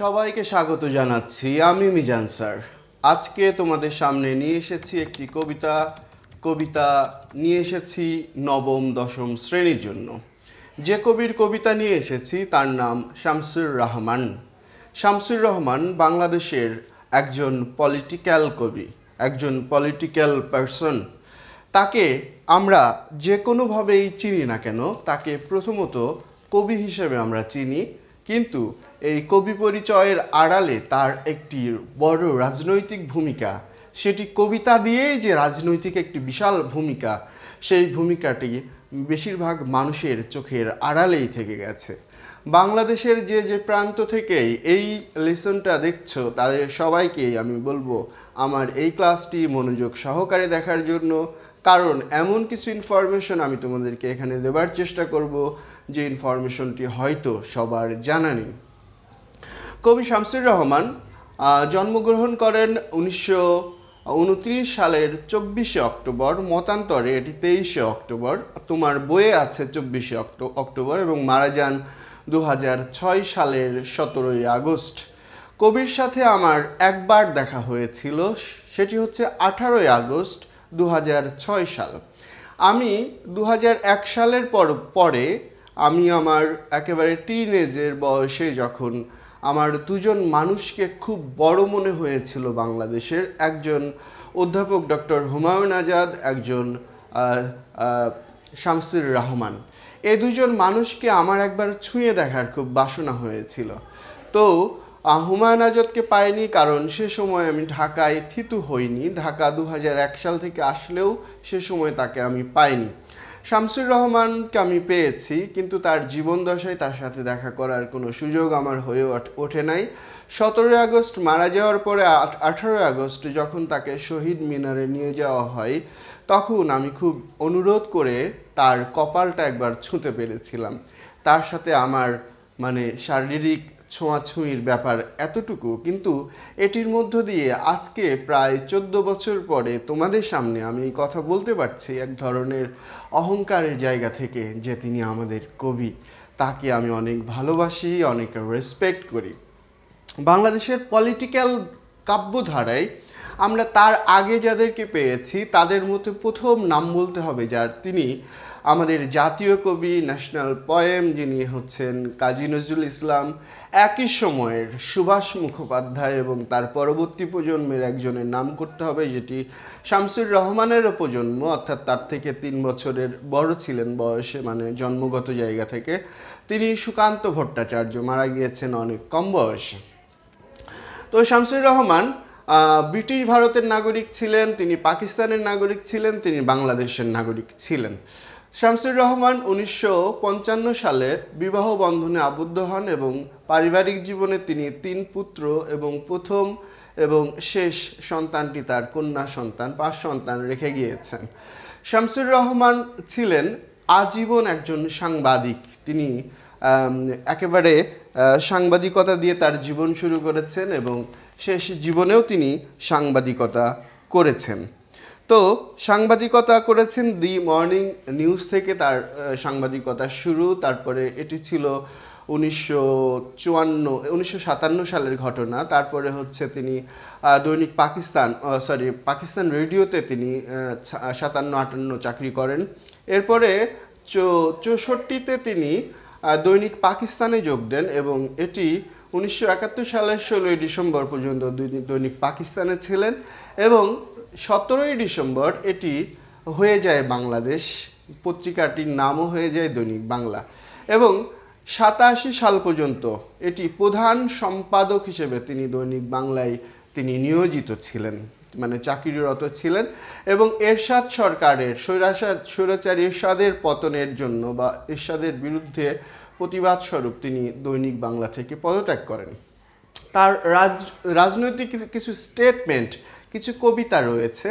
সবাইকে স্বাগত জানাচ্ছি আমি মিজান স্যার আজকে তোমাদের সামনে নিয়ে এসেছি একটি কবিতা কবিতা নিয়ে এসেছি নবম দশম শ্রেণীর জন্য যে কবির কবিতা নিয়ে এসেছি তার নাম শামসুর রহমান শামসুর রহমান বাংলাদেশের একজন পলিটিক্যাল কবি একজন পলিটিক্যাল পারসন তাকে আমরা যে কোনোভাবেই চিনি না কেন তাকে প্রথমত কবি হিসেবে আমরা চিনি কিন্তু এই কবি পরিচয়ের আড়ালে তার একটি বড় রাজনৈতিক ভূমিকা সেটি কবিতা দিয়েই যে রাজনৈতিক একটি বিশাল ভূমিকা সেই ভূমিকাটি বেশিরভাগ মানুষের চোখের আড়ালেই থেকে গেছে বাংলাদেশের যে যে প্রান্ত থেকেই এই লেসনটা দেখছো তাদের সবাইকেই আমি বলবো আমার এই ক্লাসটি মনোযোগ সহকারে দেখার জন্য কারণ এমন কিছু ইনফরমেশন আমি তোমাদেরকে এখানে দেবার চেষ্টা করব যে ইনফরমেশনটি হয়তো সবার জানা নেই কবি শামসুর রহমান জন্মগ্রহণ করেন উনিশশো সালের চব্বিশে অক্টোবর মতান্তরে এটি তেইশে অক্টোবর তোমার বইয়ে আছে চব্বিশে অক্টোবর এবং মারা যান দু সালের সতেরোই আগস্ট কবির সাথে আমার একবার দেখা হয়েছিল সেটি হচ্ছে আঠারোই আগস্ট দু সাল আমি দু সালের পর পরে আমি আমার একেবারে টিন এজের বয়সে যখন আমার দুজন মানুষকে খুব বড় মনে হয়েছিল বাংলাদেশের একজন অধ্যাপক ডক্টর হুমায়ুন আজাদ একজন শামসুর রহমান এ দুজন মানুষকে আমার একবার ছুঁয়ে দেখার খুব বাসনা হয়েছিল তো হুমায়ুন আজাদকে পাইনি কারণ সে সময় আমি ঢাকায় থিতু হইনি ঢাকা দু সাল থেকে আসলেও সে সময় তাকে আমি পাইনি শামসুর রহমানকে আমি পেয়েছি কিন্তু তার জীবন দশায় তার সাথে দেখা করার কোনো সুযোগ আমার হয়ে ওঠে নাই সতেরোই আগস্ট মারা যাওয়ার পরে আঠারোই আগস্ট যখন তাকে শহীদ মিনারে নিয়ে যাওয়া হয় তখন আমি খুব অনুরোধ করে তার কপালটা একবার ছুঁতে পেরেছিলাম তার সাথে আমার মানে শারীরিক ছোঁয়াছুঁয়ির ব্যাপার এতটুকু কিন্তু এটির মধ্য দিয়ে আজকে প্রায় চোদ্দ বছর পরে তোমাদের সামনে আমি এই কথা বলতে পারছি এক ধরনের অহংকারের জায়গা থেকে যে তিনি আমাদের কবি তাকে আমি অনেক ভালোবাসি অনেক রেসপেক্ট করি বাংলাদেশের পলিটিক্যাল কাব্যধারায় আমরা তার আগে যাদেরকে পেয়েছি তাদের মধ্যে প্রথম নাম বলতে হবে যার তিনি আমাদের জাতীয় কবি ন্যাশনাল পয়েম যিনি হচ্ছেন কাজী নজরুল ইসলাম একই সময়ের সুভাষ মুখোপাধ্যায় এবং তার পরবর্তী প্রজন্মের একজনের নাম করতে হবে যেটি শামসুর রহমানেরও প্রজন্ম অর্থাৎ তার থেকে তিন বছরের বড় ছিলেন বয়সে মানে জন্মগত জায়গা থেকে তিনি সুকান্ত ভট্টাচার্য মারা গিয়েছেন অনেক কম বয়সে তো শামসুর রহমান ব্রিটিশ ভারতের নাগরিক ছিলেন তিনি পাকিস্তানের নাগরিক ছিলেন তিনি বাংলাদেশের নাগরিক ছিলেন শামসুর রহমান উনিশশো সালে বিবাহ বন্ধনে আবদ্ধ হন এবং পারিবারিক জীবনে তিনি তিন পুত্র এবং প্রথম এবং শেষ সন্তানটি তার কন্যা সন্তান পাঁচ সন্তান রেখে গিয়েছেন শামসুর রহমান ছিলেন আজীবন একজন সাংবাদিক তিনি একেবারে সাংবাদিকতা দিয়ে তার জীবন শুরু করেছেন এবং শেষ জীবনেও তিনি সাংবাদিকতা করেছেন তো সাংবাদিকতা করেছেন দি মর্নিং নিউজ থেকে তার সাংবাদিকতা শুরু তারপরে এটি ছিল উনিশশো চুয়ান্ন উনিশশো সাতান্ন সালের ঘটনা তারপরে হচ্ছে তিনি দৈনিক পাকিস্তান সরি পাকিস্তান রেডিওতে তিনি সাতান্ন আটান্ন চাকরি করেন এরপরে চৌষট্টিতে তিনি দৈনিক পাকিস্তানে যোগ দেন এবং এটি উনিশশো একাত্তর সালের ষোলোই ডিসেম্বর পর্যন্ত দৈনিক পাকিস্তানে ছিলেন এবং সতেরোই ডিসেম্বর এটি হয়ে যায় বাংলাদেশ পত্রিকাটির নামও হয়ে যায় দৈনিক বাংলা এবং সাতাশি সাল পর্যন্ত এটি প্রধান সম্পাদক হিসেবে তিনি দৈনিক বাংলায় তিনি নিয়োজিত ছিলেন মানে চাকরিরত ছিলেন এবং এরশাদ সরকারের স্বৈরাসাদ স্বৈরাচারী এরশাদের পতনের জন্য বা এরশাদের বিরুদ্ধে প্রতিবাদ স্বরূপ তিনি দৈনিক বাংলা থেকে পদত্যাগ করেন তার রাজ রাজনৈতিক কিছু স্টেটমেন্ট কিছু কবিতা রয়েছে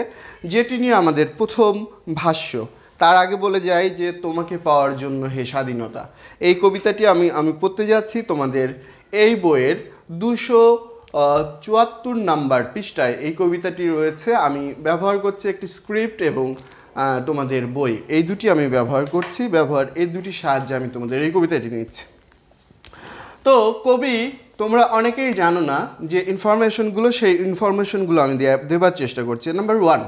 যেটি নিয়ে আমাদের প্রথম ভাষ্য তার আগে বলে যাই যে তোমাকে পাওয়ার জন্য হে স্বাধীনতা এই কবিতাটি আমি আমি পড়তে যাচ্ছি তোমাদের এই বইয়ের দুশো চুয়াত্তর নাম্বার পৃষ্ঠায় এই কবিতাটি রয়েছে আমি ব্যবহার করছি একটি স্ক্রিপ্ট এবং তোমাদের বই এই দুটি আমি ব্যবহার করছি ব্যবহার এই দুটি সাহায্যে আমি তোমাদের এই কবিতাটি নিচ্ছি তো কবি তোমরা অনেকেই জানো না যে ইনফরমেশনগুলো সেই ইনফরমেশনগুলো আমি দেবার চেষ্টা করছি নাম্বার ওয়ান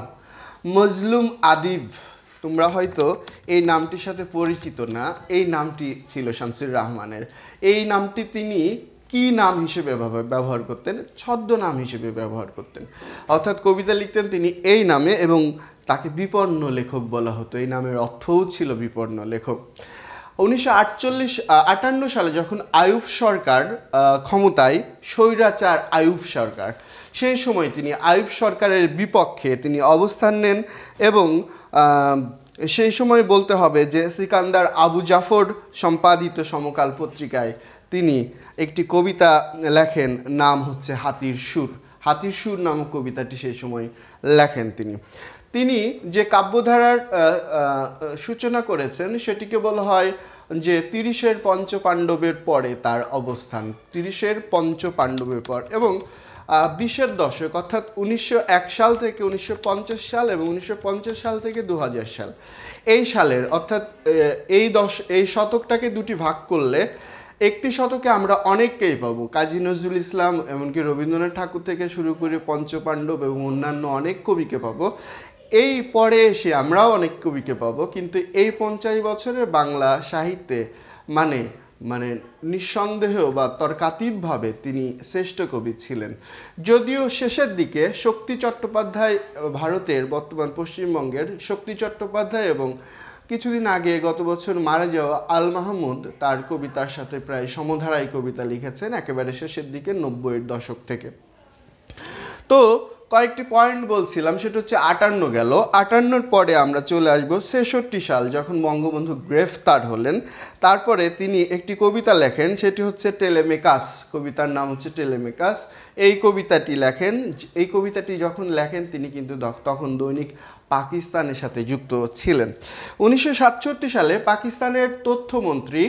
মজলুম আদিব তোমরা হয়তো এই নামটির সাথে পরিচিত না এই নামটি ছিল শামসুর রহমানের এই নামটি তিনি কি নাম হিসেবে ব্যবহার করতেন ছদ্ম নাম হিসেবে ব্যবহার করতেন অর্থাৎ কবিতা লিখতেন তিনি এই নামে এবং তাকে বিপন্ন লেখক বলা হতো এই নামের অর্থও ছিল বিপন্ন লেখক উনিশশো আটচল্লিশ আটান্ন সালে যখন আয়ুব সরকার ক্ষমতায় স্বৈরাচার আয়ুব সরকার সেই সময় তিনি আয়ুব সরকারের বিপক্ষে তিনি অবস্থান নেন এবং সেই সময় বলতে হবে যে সিকান্দার আবু জাফর সম্পাদিত সমকাল পত্রিকায় তিনি একটি কবিতা লেখেন নাম হচ্ছে হাতির সুর হাতির সুর নামক কবিতাটি সেই সময় লেখেন তিনি তিনি যে কাব্যধারার সূচনা করেছেন সেটিকে বলা হয় যে তিরিশের পঞ্চপাণ্ডবের পরে তার অবস্থান তিরিশের পঞ্চপাণ্ডবের পর এবং বিশের দশক অর্থাৎ উনিশশো সাল থেকে উনিশশো সাল এবং উনিশশো সাল থেকে দু সাল এই সালের অর্থাৎ এই দশ এই শতকটাকে দুটি ভাগ করলে একটি শতকে আমরা অনেককেই পাবো কাজী নজরুল ইসলাম এমনকি রবীন্দ্রনাথ ঠাকুর থেকে শুরু করে পঞ্চপাণ্ডব এবং অন্যান্য অনেক কবিকে পাবো এই পরে এসে আমরাও অনেক কবিকে পাবো কিন্তু এই পঞ্চাশ বছরে বাংলা সাহিত্যে মানে মানে নিঃসন্দেহ বা তর্কাতীতভাবে তিনি শ্রেষ্ঠ কবি ছিলেন যদিও শেষের দিকে শক্তি চট্টোপাধ্যায় ভারতের বর্তমান পশ্চিমবঙ্গের শক্তি চট্টোপাধ্যায় এবং কিছুদিন আগে গত বছর মারা যাওয়া আল মাহমুদ তার কবিতার সাথে প্রায় সমধারায় কবিতা লিখেছেন একেবারে শেষের দিকে নব্বইয়ের দশক থেকে তো কয়েকটি পয়েন্ট বলছিলাম সেটা হচ্ছে আটান্ন গেল আটান্নর পরে আমরা চলে আসব ছেষট্টি সাল যখন বঙ্গবন্ধু গ্রেফতার হলেন তারপরে তিনি একটি কবিতা লেখেন সেটি হচ্ছে টেলেমেকাস কবিতার নাম হচ্ছে টেলেমেকাস এই কবিতাটি লেখেন এই কবিতাটি যখন লেখেন তিনি কিন্তু তখন দৈনিক পাকিস্তানের সাথে যুক্ত ছিলেন উনিশশো সালে পাকিস্তানের তথ্যমন্ত্রী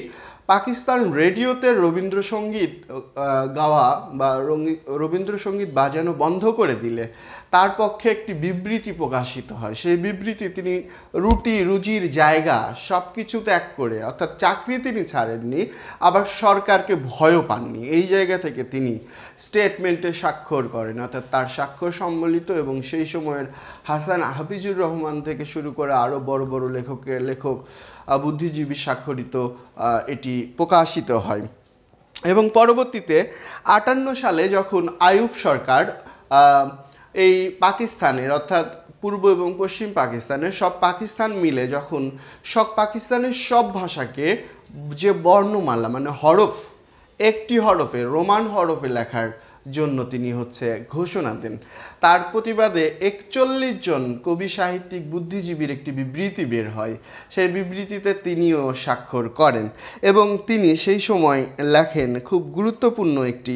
পাকিস্তান রেডিওতে রবীন্দ্রসঙ্গীত গাওয়া বা রবীন্দ্রসঙ্গীত বাজানো বন্ধ করে দিলে তার পক্ষে একটি বিবৃতি প্রকাশিত হয় সেই বিবৃতি তিনি রুটি রুজির জায়গা সব কিছু ত্যাগ করে অর্থাৎ চাকরি তিনি ছাড়েননি আবার সরকারকে ভয়ও পাননি এই জায়গা থেকে তিনি স্টেটমেন্টে স্বাক্ষর করেন অর্থাৎ তার স্বাক্ষর সম্বলিত এবং সেই সময়ের হাসান হাফিজুর রহমান থেকে শুরু করে আরও বড় বড় লেখকের লেখক বুদ্ধিজীবী স্বাক্ষরিত এটি প্রকাশিত হয় এবং পরবর্তীতে আটান্ন সালে যখন আয়ুব সরকার এই পাকিস্তানের অর্থাৎ পূর্ব এবং পশ্চিম পাকিস্তানের সব পাকিস্তান মিলে যখন সব পাকিস্তানের সব ভাষাকে যে বর্ণমালা মানে হরফ একটি হরফে রোমান হরফে লেখার জন্য তিনি হচ্ছে ঘোষণা দেন তার প্রতিবাদে একচল্লিশ জন কবি সাহিত্যিক বুদ্ধিজীবীর একটি বিবৃতি বের হয় সেই বিবৃতিতে তিনিও স্বাক্ষর করেন এবং তিনি সেই সময় লেখেন খুব গুরুত্বপূর্ণ একটি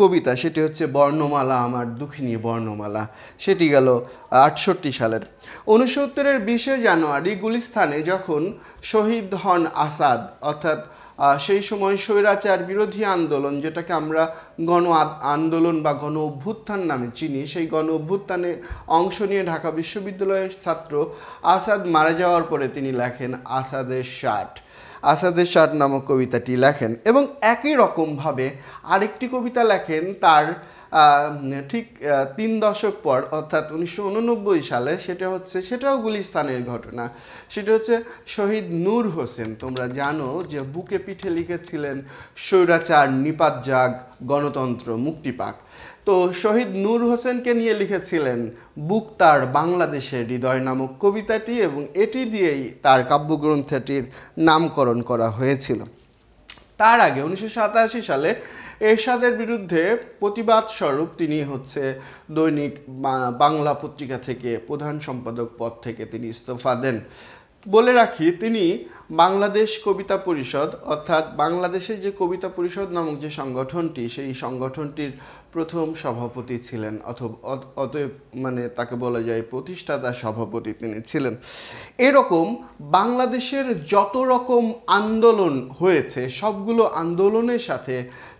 কবিতা সেটি হচ্ছে বর্ণমালা আমার দুঃখিনী বর্ণমালা সেটি গেল আটষট্টি সালের উনসত্তরের বিশে জানুয়ারি গুলিস্থানে যখন শহীদ হন আসাদ অর্থাৎ সেই সময় স্বৈরাচার বিরোধী আন্দোলন যেটাকে আমরা গণ আন্দোলন বা গণ অভ্যুত্থান নামে চিনি সেই গণ অভ্যুত্থানে অংশ নিয়ে ঢাকা বিশ্ববিদ্যালয়ের ছাত্র আসাদ মারা যাওয়ার পরে তিনি লেখেন আসাদের ষাট আসাদের ষাট নামক কবিতাটি লেখেন এবং একই রকমভাবে আরেকটি কবিতা লেখেন তার ঠিক তিন দশক পর অর্থাৎ উনিশশো সালে সেটা হচ্ছে সেটাও গুলিস্তানের ঘটনা সেটা হচ্ছে শহীদ নূর হোসেন তোমরা জানো যে বুকে পিঠে লিখেছিলেন স্বৈরাচার নিপাত জাগ গণতন্ত্র মুক্তি পাক তো শহীদ নূর হোসেনকে নিয়ে লিখেছিলেন বুক তার বাংলাদেশের হৃদয় নামক কবিতাটি এবং এটি দিয়েই তার কাব্যগ্রন্থটির নামকরণ করা হয়েছিল তার আগে উনিশশো সালে এরশাদের বিরুদ্ধে প্রতিবাদ স্বরূপ তিনি হচ্ছে দৈনিক বাংলা পত্রিকা থেকে প্রধান সম্পাদক পদ থেকে তিনি ইস্তফা দেন বলে রাখি তিনি বাংলাদেশ কবিতা পরিষদ অর্থাৎ বাংলাদেশের যে কবিতা পরিষদ নামক যে সংগঠনটি সেই সংগঠনটির প্রথম সভাপতি ছিলেন অথবা অতএব মানে তাকে বলা যায় প্রতিষ্ঠাতা সভাপতি তিনি ছিলেন এরকম বাংলাদেশের যত রকম আন্দোলন হয়েছে সবগুলো আন্দোলনের সাথে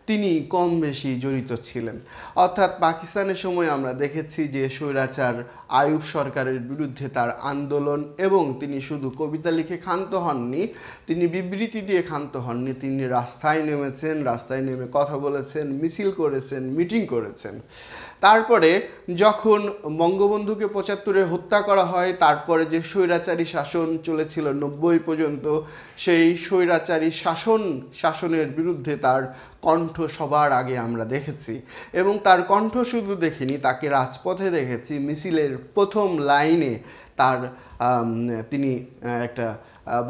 তিনি কম বেশি জড়িত ছিলেন অর্থাৎ পাকিস্তানের সময় আমরা দেখেছি যে স্বৈরাচার আয়ুব সরকারের বিরুদ্ধে তার আন্দোলন এবং তিনি শুধু কবিতা লিখে ক্ষান্ত হননি তিনি বিবৃতি দিয়ে ক্ষান্ত হননি তিনি রাস্তায় নেমেছেন রাস্তায় নেমে কথা বলেছেন মিছিল করেছেন মিটিং করেছেন তারপরে যখন বঙ্গবন্ধুকে পঁচাত্তরে হত্যা করা হয় তারপরে যে স্বৈরাচারী শাসন চলেছিল নব্বই পর্যন্ত সেই স্বৈরাচারী শাসন শাসনের বিরুদ্ধে তার কণ্ঠ সবার আগে আমরা দেখেছি এবং তার কণ্ঠ শুধু দেখিনি তাকে রাজপথে দেখেছি মিছিলের প্রথম লাইনে তার তিনি একটা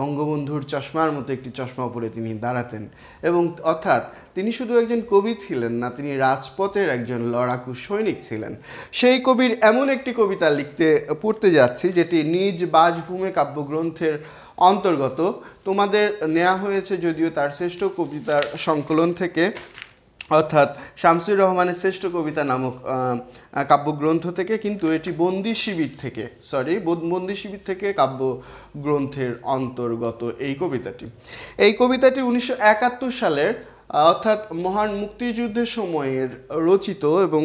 বঙ্গবন্ধুর চশমার মতো একটি চশমা পরে তিনি দাঁড়াতেন এবং অর্থাৎ তিনি শুধু একজন কবি ছিলেন না তিনি রাজপথের একজন লড়াকু সৈনিক ছিলেন সেই কবির এমন একটি কবিতা লিখতে পড়তে যাচ্ছি যেটি নিজ বাসভূমে কাব্যগ্রন্থের অন্তর্গত তোমাদের নেওয়া হয়েছে যদিও তার শ্রেষ্ঠ কবিতার সংকলন থেকে অর্থাৎ শামসুর রহমানের শ্রেষ্ঠ কবিতা নামক কাব্যগ্রন্থ থেকে কিন্তু এটি বন্দি শিবির থেকে সরি বন্দি শিবির থেকে কাব্যগ্রন্থের অন্তর্গত এই কবিতাটি এই কবিতাটি উনিশশো সালের অর্থাৎ মহান মুক্তিযুদ্ধের সময়ের রচিত এবং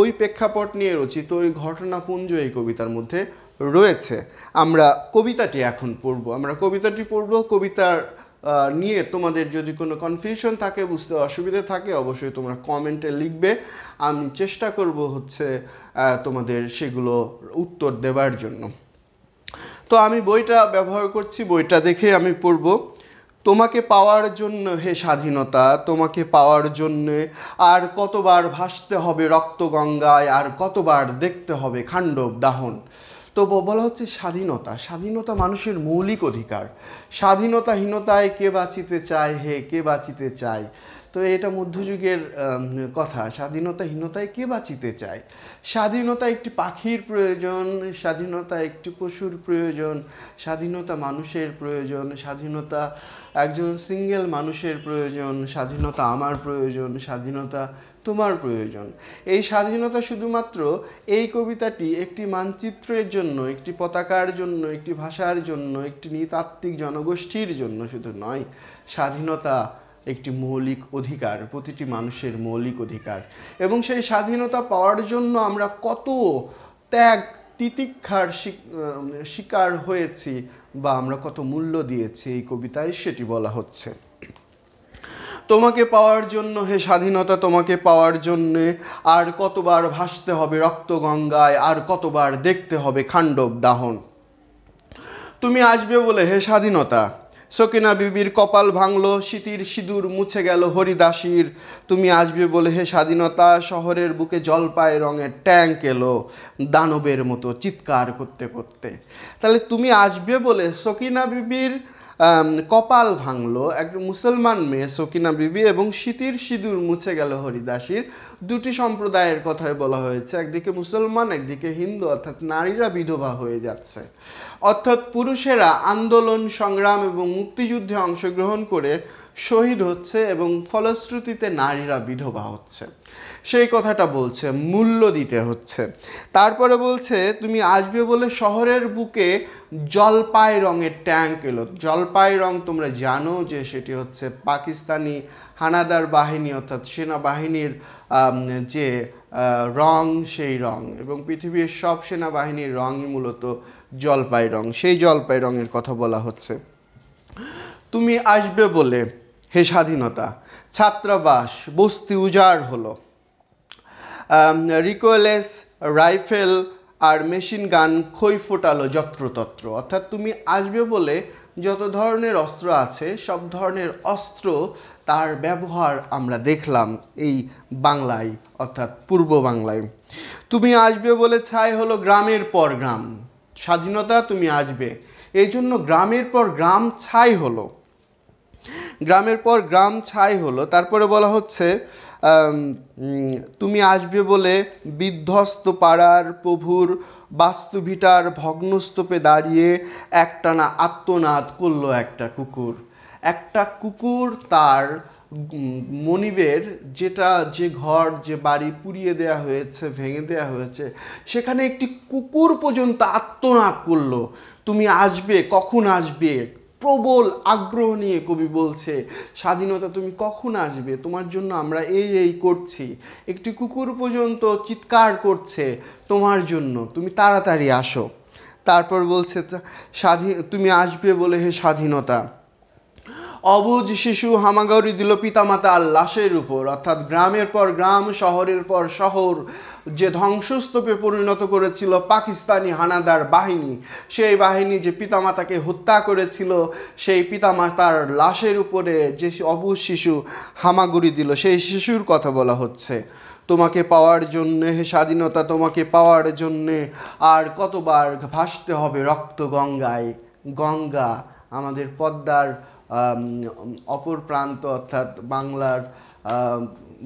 ওই প্রেক্ষাপট নিয়ে রচিত ওই ঘটনাপুঞ্জ এই কবিতার মধ্যে রয়েছে আমরা কবিতাটি এখন পড়ব আমরা কবিতাটি পড়ব কবিতার নিয়ে তোমাদের যদি কোনো কনফিউশন থাকে বুঝতে অসুবিধে থাকে অবশ্যই তোমরা কমেন্টে লিখবে আমি চেষ্টা করব হচ্ছে তোমাদের সেগুলো উত্তর দেওয়ার জন্য তো আমি বইটা ব্যবহার করছি বইটা দেখে আমি পড়ব তোমাকে পাওয়ার জন্য হে স্বাধীনতা তোমাকে পাওয়ার জন্যে আর কতবার ভাসতে হবে রক্ত গঙ্গায় আর কতবার দেখতে হবে খাণ্ডব দাহন তো বলা হচ্ছে স্বাধীনতা স্বাধীনতা মানুষের মৌলিক অধিকার স্বাধীনতাহীনতায় কে বাঁচিতে চায় হে কে বাঁচিতে চায় তো এটা মধ্যযুগের কথা স্বাধীনতাহীনতায় কে বাঁচিতে চায় স্বাধীনতা একটি পাখির প্রয়োজন স্বাধীনতা একটি পশুর প্রয়োজন স্বাধীনতা মানুষের প্রয়োজন স্বাধীনতা একজন সিঙ্গেল মানুষের প্রয়োজন স্বাধীনতা আমার প্রয়োজন স্বাধীনতা তোমার প্রয়োজন এই স্বাধীনতা শুধুমাত্র এই কবিতাটি একটি মানচিত্রের জন্য একটি পতাকার জন্য একটি ভাষার জন্য একটি নৃতাত্ত্বিক জনগোষ্ঠীর জন্য শুধু নয় স্বাধীনতা একটি মৌলিক অধিকার প্রতিটি মানুষের মৌলিক অধিকার এবং সেই স্বাধীনতা পাওয়ার জন্য আমরা কত ত্যাগ তিতিক্ষার শিকার হয়েছি বা আমরা কত মূল্য দিয়েছি এই কবিতায় সেটি বলা হচ্ছে তোমাকে পাওয়ার জন্য হে স্বাধীনতা তোমাকে পাওয়ার জন্য আর কতবার ভাসতে হবে রক্ত গঙ্গায় আর কতবার দেখতে হবে খাণ্ডব দাহন তুমি আসবে বলে হে স্বাধীনতা সকিনা বিবির কপাল ভাঙল শীতির সিঁদুর মুছে গেল হরিদাসীর তুমি আসবে বলে হে স্বাধীনতা শহরের বুকে জলপাই রঙের ট্যাঙ্ক এলো দানবের মতো চিৎকার করতে করতে তাহলে তুমি আসবে বলে সকিনা বিবির কপাল ভাঙল একজন মুসলমান মেয়ে সকিনা বিবি এবং শীতির সিঁদুর মুছে গেল হরিদাসীর দুটি সম্প্রদায়ের কথায় বলা হয়েছে একদিকে মুসলমান একদিকে হিন্দু অর্থাৎ নারীরা বিধবা হয়ে যাচ্ছে অর্থাৎ পুরুষেরা আন্দোলন সংগ্রাম এবং মুক্তিযুদ্ধে অংশগ্রহণ করে শহীদ হচ্ছে এবং ফলশ্রুতিতে নারীরা বিধবা হচ্ছে সেই কথাটা বলছে মূল্য দিতে হচ্ছে তারপরে বলছে তুমি আসবে বলে শহরের বুকে জলপাই রঙের ট্যাঙ্ক এলো জলপাই রং তোমরা জানো যে সেটি হচ্ছে পাকিস্তানি হানাদার বাহিনী অর্থাৎ সেনাবাহিনীর যে রং সেই রং এবং পৃথিবীর সব সেনাবাহিনীর রঙই মূলত জলপাই রং সেই জলপাই রঙের কথা বলা হচ্ছে তুমি আসবে বলে হে স্বাধীনতা ছাত্রাবাস বস্তি উজাড় হলো রিকোয়েলেস রাইফেল আর মেশিন গান খই ফোটালো যত্রতত্র অর্থাৎ তুমি আসবে বলে যত ধরনের অস্ত্র আছে সব ধরনের অস্ত্র তার ব্যবহার আমরা দেখলাম এই বাংলায় অর্থাৎ পূর্ব বাংলায় তুমি আসবে বলে ছাই হলো গ্রামের পর গ্রাম স্বাধীনতা তুমি আসবে এই জন্য গ্রামের পর গ্রাম ছাই হলো গ্রামের পর গ্রাম ছাই হলো তারপরে বলা হচ্ছে তুমি আসবে বলে বিধ্বস্ত পাড়ার প্রভুর বাস্তুভিটার ভগ্নস্তূপে দাঁড়িয়ে একটানা আত্মনাদ করলো একটা কুকুর একটা কুকুর তার মনিবের যেটা যে ঘর যে বাড়ি পুড়িয়ে দেয়া হয়েছে ভেঙে দেয়া হয়েছে সেখানে একটি কুকুর পর্যন্ত আত্মনাদ করলো তুমি আসবে কখন আসবে প্রবল আগ্রহ নিয়ে কবি বলছে স্বাধীনতা তুমি কখন আসবে তোমার জন্য আমরা এই এই করছি একটি কুকুর পর্যন্ত চিৎকার করছে তোমার জন্য তুমি তাড়াতাড়ি আসো তারপর বলছে স্বাধীন তুমি আসবে বলে হে স্বাধীনতা অবুজ শিশু হামাগরি দিল পিতামাতার লাশের উপর অর্থাৎ গ্রামের পর গ্রাম শহরের পর শহর যে ধ্বংসস্তূপে পরিণত করেছিল পাকিস্তানি হানাদার বাহিনী সেই বাহিনী যে পিতামাতাকে হত্যা করেছিল সেই পিতামাতার লাশের উপরে যে অবুজ শিশু হামাগুড়ি দিল সেই শিশুর কথা বলা হচ্ছে তোমাকে পাওয়ার জন্যে হে স্বাধীনতা তোমাকে পাওয়ার জন্যে আর কতবার ভাসতে হবে রক্ত গঙ্গায় গঙ্গা আমাদের পদ্মার অপর প্রান্ত অর্থাৎ বাংলার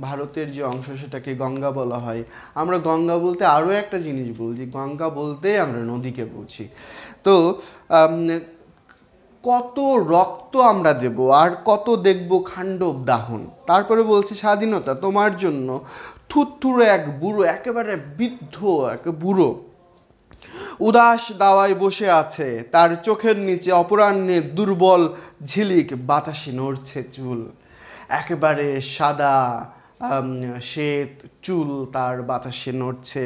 ভারতের যে অংশ সেটাকে গঙ্গা বলা হয় আমরা গঙ্গা বলতে আরও একটা জিনিস বলছি গঙ্গা বলতে আমরা নদীকে বলছি তো কত রক্ত আমরা দেব আর কত দেখব খাণ্ডব দাহন তারপরে বলছে স্বাধীনতা তোমার জন্য থুথুরে এক বুড়ো একেবারে বৃদ্ধ এক বুড়ো উদাস দাওয়ায় বসে আছে তার চোখের নিচে অপরাহ্নে দুর্বল ঝিলিক বাতাসে নড়ছে চুল একেবারে সাদা শ্বেত চুল তার বাতাসে নড়ছে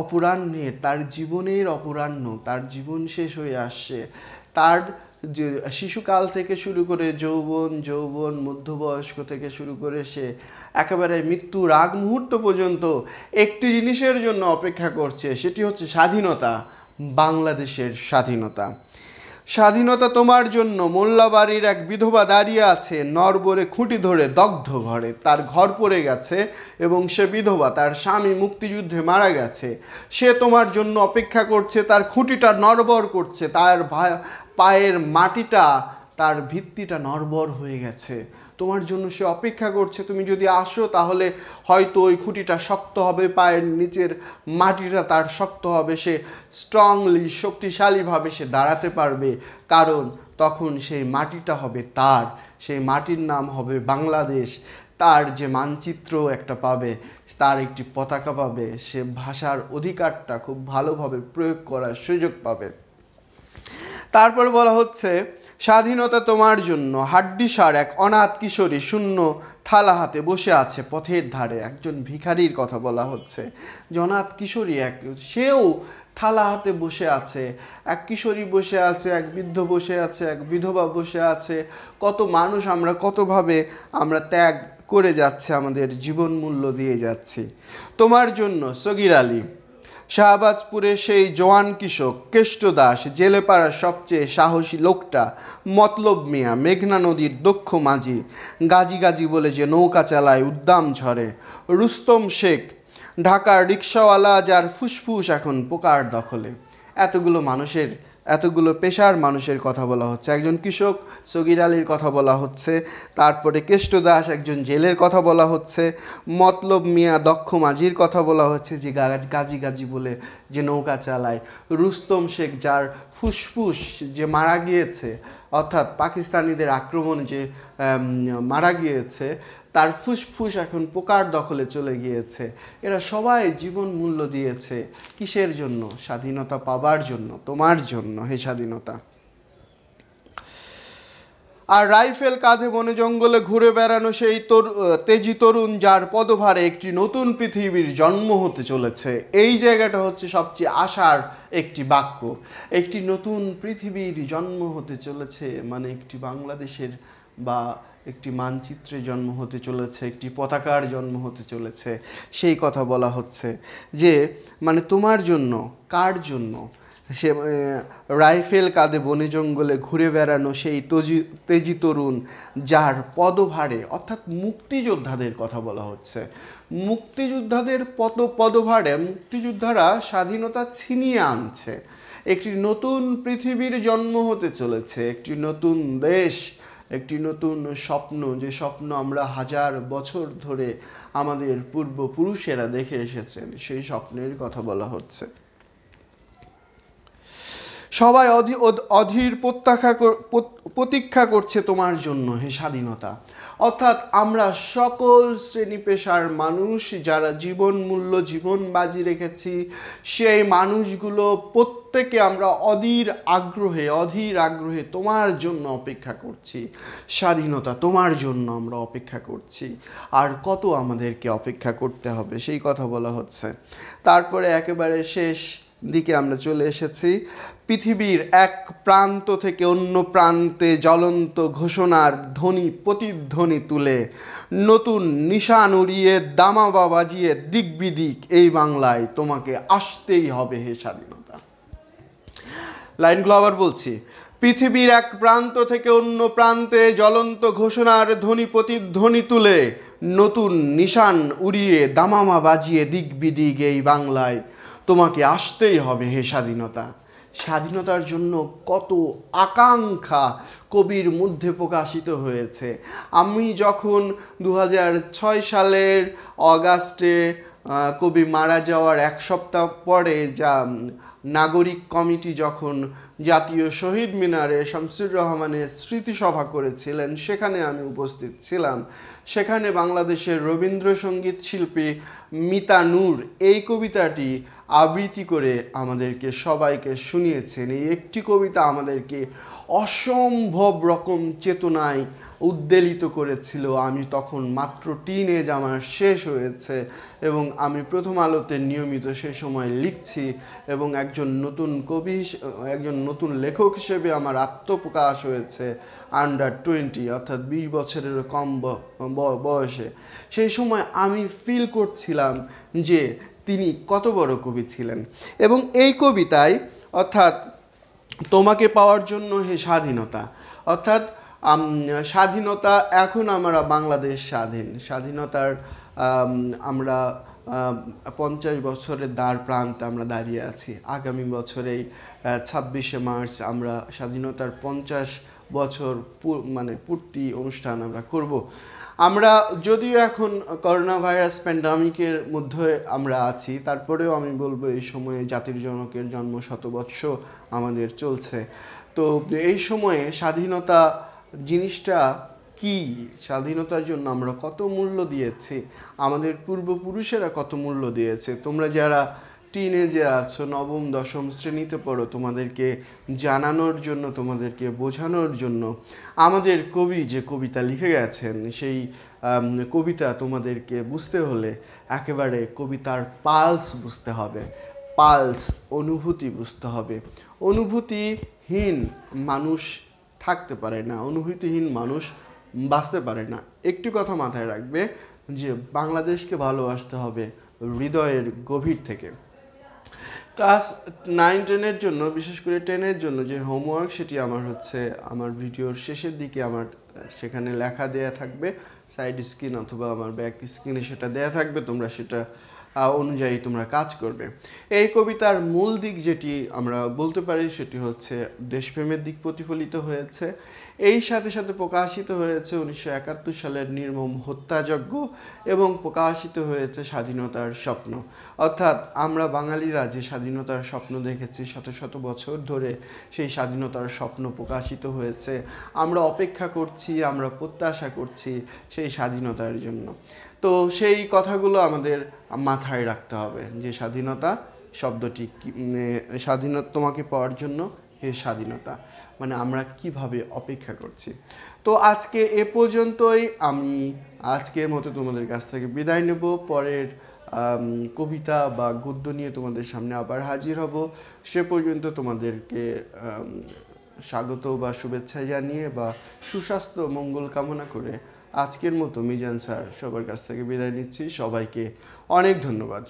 অপরাহ্নে তার জীবনের অপরাহ্ন তার জীবন শেষ হয়ে আসছে তার যে শিশুকাল থেকে শুরু করে যৌবন যৌবন মধ্যবয়স্ক থেকে শুরু করে সে একেবারে মৃত্যুর আগ মুহূর্ত পর্যন্ত একটি জিনিসের জন্য অপেক্ষা করছে সেটি হচ্ছে স্বাধীনতা বাংলাদেশের স্বাধীনতা স্বাধীনতা তোমার জন্য মোল্লাবাড়ির এক বিধবা দাঁড়িয়ে আছে নরবরে খুঁটি ধরে দগ্ধ ঘরে তার ঘর পড়ে গেছে এবং সে বিধবা তার স্বামী মুক্তিযুদ্ধে মারা গেছে সে তোমার জন্য অপেক্ষা করছে তার খুঁটিটা নরবর করছে তার পায়ের মাটিটা তার ভিত্তিটা নরবর হয়ে গেছে তোমার জন্য সে অপেক্ষা করছে তুমি যদি আসো তাহলে হয়তো ওই খুঁটিটা শক্ত হবে পায়ের নিচের মাটিটা তার শক্ত হবে সে স্ট্রংলি শক্তিশালীভাবে সে দাঁড়াতে পারবে কারণ তখন সেই মাটিটা হবে তার সেই মাটির নাম হবে বাংলাদেশ তার যে মানচিত্র একটা পাবে তার একটি পতাকা পাবে সে ভাষার অধিকারটা খুব ভালোভাবে প্রয়োগ করার সুযোগ পাবে তারপর বলা হচ্ছে স্বাধীনতা তোমার জন্য হাড্ডিসার এক অনাথ কিশোরী শূন্য থালা হাতে বসে আছে পথের ধারে একজন ভিখারির কথা বলা হচ্ছে জনাথ কিশোরী এক সেও থালা হাতে বসে আছে এক কিশোরী বসে আছে এক বৃদ্ধ বসে আছে এক বিধবা বসে আছে কত মানুষ আমরা কতভাবে আমরা ত্যাগ করে যাচ্ছে আমাদের জীবন মূল্য দিয়ে যাচ্ছি তোমার জন্য সগির আলী শাহবাজপুরে সেই জোয়ান কৃষক কেষ্ট দাস জেলেপাড়ার সবচেয়ে সাহসী লোকটা মতলব মিয়া মেঘনা নদীর দক্ষ মাঝি গাজি গাজি বলে যে নৌকা চালায় উদ্দাম ঝরে রুস্তম শেখ ঢাকার রিক্সাওয়ালা যার ফুসফুস এখন পোকার দখলে এতগুলো মানুষের এতগুলো পেশার মানুষের কথা বলা হচ্ছে একজন কৃষক সগির আলীর কথা বলা হচ্ছে তারপরে কেষ্ট দাস একজন জেলের কথা বলা হচ্ছে মতলব মিয়া দক্ষ মাঝির কথা বলা হচ্ছে যে গাজী গাজী বলে যে নৌকা চালায় রুস্তম শেখ যার ফুসফুস যে মারা গিয়েছে অর্থাৎ পাকিস্তানিদের আক্রমণ যে মারা গিয়েছে তার ফুসফুস এখন পোকার দখলে চলে গিয়েছে এরা সবাই জীবন মূল্য দিয়েছে কিসের জন্য স্বাধীনতা পাবার জন্য তোমার জন্য হে স্বাধীনতা আর রাইফেল কাঁধে বনে জঙ্গলে ঘুরে বেড়ানো সেই তরু তেজি তরুণ যার পদভারে একটি নতুন পৃথিবীর জন্ম হতে চলেছে এই জায়গাটা হচ্ছে সবচেয়ে আশার একটি বাক্য একটি নতুন পৃথিবীর জন্ম হতে চলেছে মানে একটি বাংলাদেশের বা একটি মানচিত্রে জন্ম হতে চলেছে একটি পতাকার জন্ম হতে চলেছে সেই কথা বলা হচ্ছে যে মানে তোমার জন্য কার জন্য সে রাইফেল কাঁধে বনে জঙ্গলে ঘুরে বেড়ানো সেই তজি তেজি তরুণ যার পদভারে অর্থাৎ মুক্তিযোদ্ধাদের কথা বলা হচ্ছে মুক্তিযোদ্ধাদের পদ পদভারে মুক্তিযোদ্ধারা স্বাধীনতা ছিনিয়ে আনছে একটি নতুন পৃথিবীর জন্ম হতে চলেছে একটি নতুন দেশ একটি নতুন স্বপ্ন যে স্বপ্ন আমরা হাজার বছর ধরে আমাদের পূর্বপুরুষেরা দেখে এসেছেন সেই স্বপ্নের কথা বলা হচ্ছে সবাই অধীর প্রত্যাখ্যা প্রতীক্ষা করছে তোমার জন্য হে স্বাধীনতা অর্থাৎ আমরা সকল শ্রেণী পেশার মানুষ যারা জীবন মূল্য জীবন বাজি রেখেছি সেই মানুষগুলো প্রত্যেকে আমরা অধীর আগ্রহে অধীর আগ্রহে তোমার জন্য অপেক্ষা করছি স্বাধীনতা তোমার জন্য আমরা অপেক্ষা করছি আর কত আমাদেরকে অপেক্ষা করতে হবে সেই কথা বলা হচ্ছে তারপরে একেবারে শেষ দিকে আমরা চলে এসেছি পৃথিবীর এক প্রান্ত থেকে অন্য প্রান্তে জ্বলন্ত ঘোষণার ধ্বনি প্রতিধ্বনি তুলে নতুন নিশান উড়িয়ে দামাবা বাজিয়ে দিকবিদিক এই বাংলায় তোমাকে আসতেই হবে হে স্বাধীনতা লাইনগুলো আবার বলছি পৃথিবীর এক প্রান্ত থেকে অন্য প্রান্তে জ্বলন্ত ঘোষণার ধ্বনি প্রতিধ্বনি তুলে নতুন নিশান উড়িয়ে দামামা বাজিয়ে দিক বিদিক এই বাংলায় তোমাকে আসতেই হবে হে স্বাধীনতা স্বাধীনতার জন্য কত আকাঙ্ক্ষা কবির মধ্যে প্রকাশিত হয়েছে আমি যখন দু সালের অগাস্টে কবি মারা যাওয়ার এক সপ্তাহ পরে যা নাগরিক কমিটি যখন জাতীয় শহীদ মিনারে শামসুর রহমানের স্মৃতিসভা করেছিলেন সেখানে আমি উপস্থিত ছিলাম সেখানে বাংলাদেশের রবীন্দ্রসঙ্গীত শিল্পী মিতা নূর এই কবিতাটি আবৃত্তি করে আমাদেরকে সবাইকে শুনিয়েছেন এই একটি কবিতা আমাদেরকে অসম্ভব রকম চেতনায় উদ্বেলিত করেছিল আমি তখন মাত্র টিন এজ আমার শেষ হয়েছে এবং আমি প্রথম আলোতে নিয়মিত সে সময় লিখছি এবং একজন নতুন কবি একজন নতুন লেখক হিসেবে আমার আত্মপ্রকাশ হয়েছে আন্ডার টোয়েন্টি অর্থাৎ বিশ বছরের কম বয়সে সেই সময় আমি ফিল করছিলাম যে তিনি কত বড় কবি ছিলেন এবং এই কবিতায় অর্থাৎ তোমাকে পাওয়ার জন্য হে স্বাধীনতা অর্থাৎ স্বাধীনতা এখন আমরা বাংলাদেশ স্বাধীন স্বাধীনতার আমরা পঞ্চাশ বছরের দ্বার প্রান্তে আমরা দাঁড়িয়ে আছি আগামী বছরেই ছাব্বিশে মার্চ আমরা স্বাধীনতার পঞ্চাশ বছর মানে পূর্তি অনুষ্ঠান আমরা করব আমরা যদিও এখন করোনা ভাইরাস প্যান্ডামিকের মধ্যে আমরা আছি তারপরেও আমি বলবো এই সময়ে জাতির জনকের জন্ম শতবৎস আমাদের চলছে তো এই সময়ে স্বাধীনতা জিনিসটা কি স্বাধীনতার জন্য আমরা কত মূল্য দিয়েছি আমাদের পূর্বপুরুষেরা কত মূল্য দিয়েছে তোমরা যারা টিনে যে আছো নবম দশম শ্রেণীতে পড়ো তোমাদেরকে জানানোর জন্য তোমাদেরকে বোঝানোর জন্য আমাদের কবি যে কবিতা লিখে গেছেন সেই কবিতা তোমাদেরকে বুঝতে হলে একেবারে কবিতার পালস বুঝতে হবে পালস অনুভূতি বুঝতে হবে অনুভূতিহীন মানুষ থাকতে পারে না অনুভূতিহীন মানুষ বাঁচতে পারে না একটি কথা মাথায় রাখবে যে বাংলাদেশকে ভালোবাসতে হবে হৃদয়ের গভীর থেকে ক্লাস নাইন টেনের জন্য বিশেষ করে টেনের জন্য যে হোমওয়ার্ক সেটি আমার হচ্ছে আমার ভিডিওর শেষের দিকে আমার সেখানে লেখা দেয়া থাকবে সাইড স্ক্রিন অথবা আমার ব্যাক স্ক্রিনে সেটা দেয়া থাকবে তোমরা সেটা অনুযায়ী তোমরা কাজ করবে এই কবিতার মূল দিক যেটি আমরা বলতে পারি সেটি হচ্ছে দেশপ্রেমের দিক প্রতিফলিত হয়েছে এই সাথে সাথে প্রকাশিত হয়েছে উনিশশো একাত্তর সালের নির্মম হত্যাযজ্ঞ এবং প্রকাশিত হয়েছে স্বাধীনতার স্বপ্ন অর্থাৎ আমরা বাঙালিরা যে স্বাধীনতার স্বপ্ন দেখেছি শত শত বছর ধরে সেই স্বাধীনতার স্বপ্ন প্রকাশিত হয়েছে আমরা অপেক্ষা করছি আমরা প্রত্যাশা করছি সেই স্বাধীনতার জন্য তো সেই কথাগুলো আমাদের মাথায় রাখতে হবে যে স্বাধীনতা শব্দটি স্বাধীনতা তোমাকে পাওয়ার জন্য হে স্বাধীনতা মানে আমরা কিভাবে অপেক্ষা করছি তো আজকে এ পর্যন্তই আমি আজকের মতো তোমাদের কাছ থেকে বিদায় নেব পরের কবিতা বা গদ্য নিয়ে তোমাদের সামনে আবার হাজির হব সে পর্যন্ত তোমাদেরকে স্বাগত বা শুভেচ্ছা জানিয়ে বা সুস্বাস্থ্য মঙ্গল কামনা করে আজকের মতো মিজান স্যার সবার কাছ থেকে বিদায় নিচ্ছি সবাইকে অনেক ধন্যবাদ